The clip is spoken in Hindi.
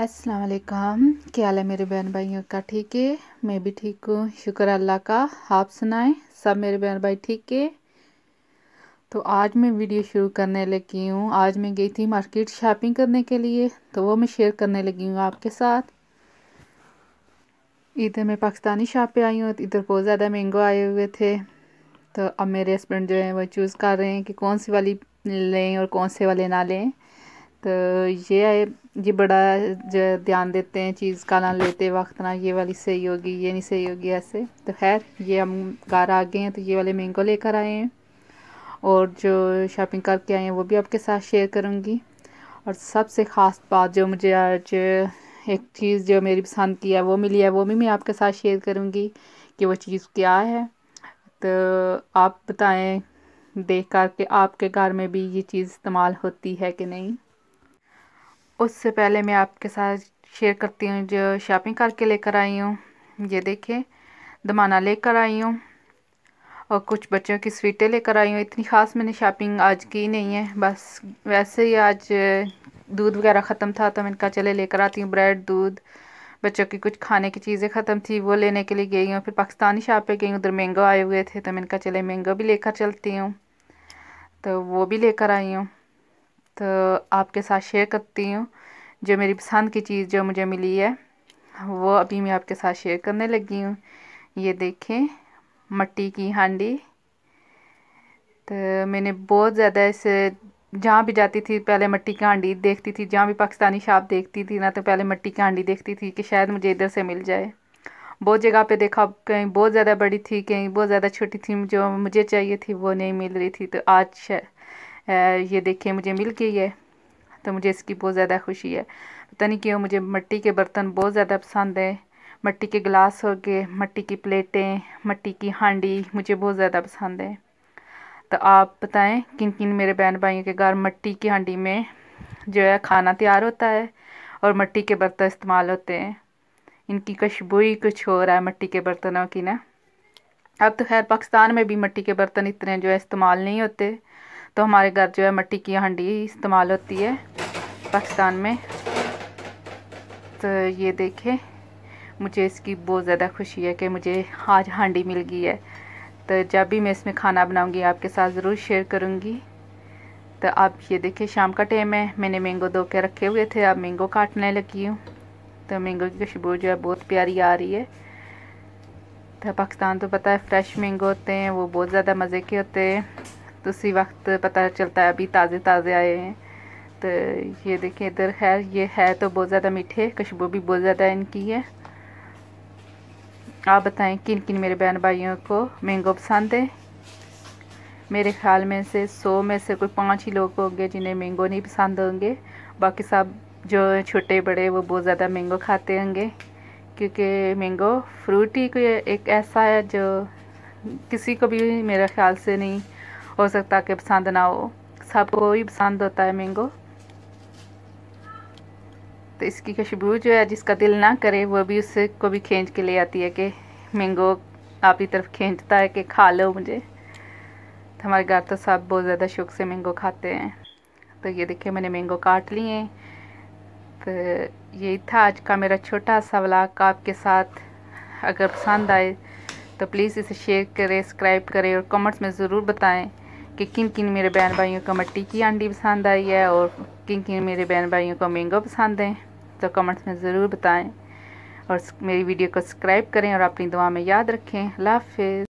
अस्सलाम वालेकुम क्या हाल है मेरे बहन भाइयों का ठीक है मैं भी ठीक हूँ शुक्र अल्लाह का आप सुनाएं सब मेरे बहन भाई ठीक है तो आज मैं वीडियो शुरू करने लगी हूँ आज मैं गई थी मार्केट शॉपिंग करने के लिए तो वो मैं शेयर करने लगी हूँ आपके साथ इधर मैं पाकिस्तानी शॉप पे आई हूँ तो इधर बहुत ज़्यादा मैंगो आए हुए थे तो अब मेरे हस्बैंड जो हैं वो चूज़ कर रहे हैं कि कौन सी वाली लें और कौन से वाले ना लें तो ये आए ये बड़ा ध्यान देते हैं चीज़ का ना लेते वक्त ना ये वाली सही होगी ये नहीं सही होगी ऐसे तो खैर ये हम घर आ गए हैं तो ये वाले मैंगो लेकर आए हैं और जो शॉपिंग करके आए हैं वो भी आपके साथ शेयर करूँगी और सबसे ख़ास बात जो मुझे आज एक चीज़ जो मेरी पसंद की है वो मिली है वो भी मैं आपके साथ शेयर करूँगी कि वो चीज़ क्या है तो आप बताएं देख कर के आपके घर में भी ये चीज़ इस्तेमाल होती है कि नहीं उससे पहले मैं आपके साथ शेयर करती हूँ जो शॉपिंग करके लेकर आई हूँ ये देखिए दमाना लेकर आई हूँ और कुछ बच्चों की स्वीटें लेकर आई हूँ इतनी ख़ास मैंने शॉपिंग आज की नहीं है बस वैसे ही आज दूध वगैरह ख़त्म था तो मैंने कहा चले लेकर आती हूँ ब्रेड दूध बच्चों की कुछ खाने की चीज़ें ख़त्म थी वो लेने के लिए गई हूँ फिर पाकिस्तानी शॉप पे गई उधर मैंगो आए हुए थे तो मैंने कहा चले मैंगो भी लेकर चलती हूँ तो वो भी लेकर आई हूँ तो आपके साथ शेयर करती हूँ जो मेरी पसंद की चीज़ जो मुझे मिली है वो अभी मैं आपके साथ शेयर करने लगी हूँ ये देखें मट्टी की हांडी तो मैंने बहुत ज़्यादा इसे जहाँ भी जाती थी पहले मट्टी की हांडी देखती थी जहाँ भी पाकिस्तानी शॉप देखती थी ना तो पहले मट्टी की हांडी देखती थी कि शायद मुझे इधर से मिल जाए बहुत जगह पे देखा कहीं बहुत ज़्यादा बड़ी थी कहीं बहुत ज़्यादा छोटी थी जो मुझे चाहिए थी वो नहीं मिल रही थी तो आज ये देखिए मुझे मिल गई है तो मुझे इसकी बहुत ज़्यादा खुशी है पता नहीं क्यों मुझे मिट्टी के बर्तन बहुत ज़्यादा पसंद है मिट्टी के गिलास हो गए मिट्टी की प्लेटें मिट्टी की हांडी मुझे बहुत ज़्यादा पसंद है तो आप बताएं किन किन मेरे बहन भाइयों के घर मिट्टी की हांडी में जो है खाना तैयार होता है और मिट्टी के बर्तन इस्तेमाल होते हैं इनकी खुशबू ही कुछ हो रहा है मिट्टी के बर्तनों की ना अब तो खैर पाकिस्तान में भी मिट्टी के बर्तन इतने जो है इस्तेमाल नहीं होते तो हमारे घर जो है मिट्टी की हांडी इस्तेमाल होती है पाकिस्तान में तो ये देखें मुझे इसकी बहुत ज़्यादा खुशी है कि मुझे आज हांडी मिल गई है तो जब भी मैं इसमें खाना बनाऊंगी आपके साथ ज़रूर शेयर करूंगी तो आप ये देखिए शाम का टाइम है मैंने मैंगो धो के रखे हुए थे अब मैंगो काटने लगी हूँ तो मैंगो की खुशबू जो है बहुत प्यारी आ रही है तो पाकिस्तान तो पता है फ्रेश मैंगो होते हैं वो बहुत ज़्यादा मज़े के होते हैं तो उसी वक्त पता चलता है अभी ताज़े ताज़े आए हैं तो ये देखिए इधर है ये है तो बहुत ज़्यादा मीठे खुशबू भी बहुत ज़्यादा इनकी है आप बताएं किन किन मेरे बहन भाइयों को मैंगो पसंद है मेरे ख्याल में से सौ में से कोई पाँच ही लोग होंगे जिन्हें मैंगो नहीं पसंद होंगे बाकी सब जो छोटे बड़े वो बहुत ज़्यादा मैंगो खाते होंगे क्योंकि मैंगो फ्रूट ही कोई एक ऐसा है जो किसी को भी मेरे ख्याल से नहीं हो सकता कि पसंद ना हो सबको ही पसंद होता है मैंगो तो इसकी खुशबू जो है जिसका दिल ना करे वो भी उसको भी खींच के ले आती है कि मैंगो आपकी तरफ खींचता है कि खा लो मुझे तो हमारे घर तो सब बहुत ज़्यादा शौक से मैंगो खाते हैं तो ये देखिए मैंने मैंगो काट लिए तो यही था आज का मेरा छोटा सा व्लाग आपके साथ अगर पसंद आए तो प्लीज़ इसे शेयर करें सब्सक्राइब करें और कमेंट्स में ज़रूर बताएं कि किन किन मेरे बहन भाइयों को मट्टी की आंडी पसंद आई है और किन किन मेरे बहन भाइयों को मैंगो पसंद है तो कमेंट्स में ज़रूर बताएं और मेरी वीडियो को सब्सक्राइब करें और अपनी दुआ में याद रखें अल्लाह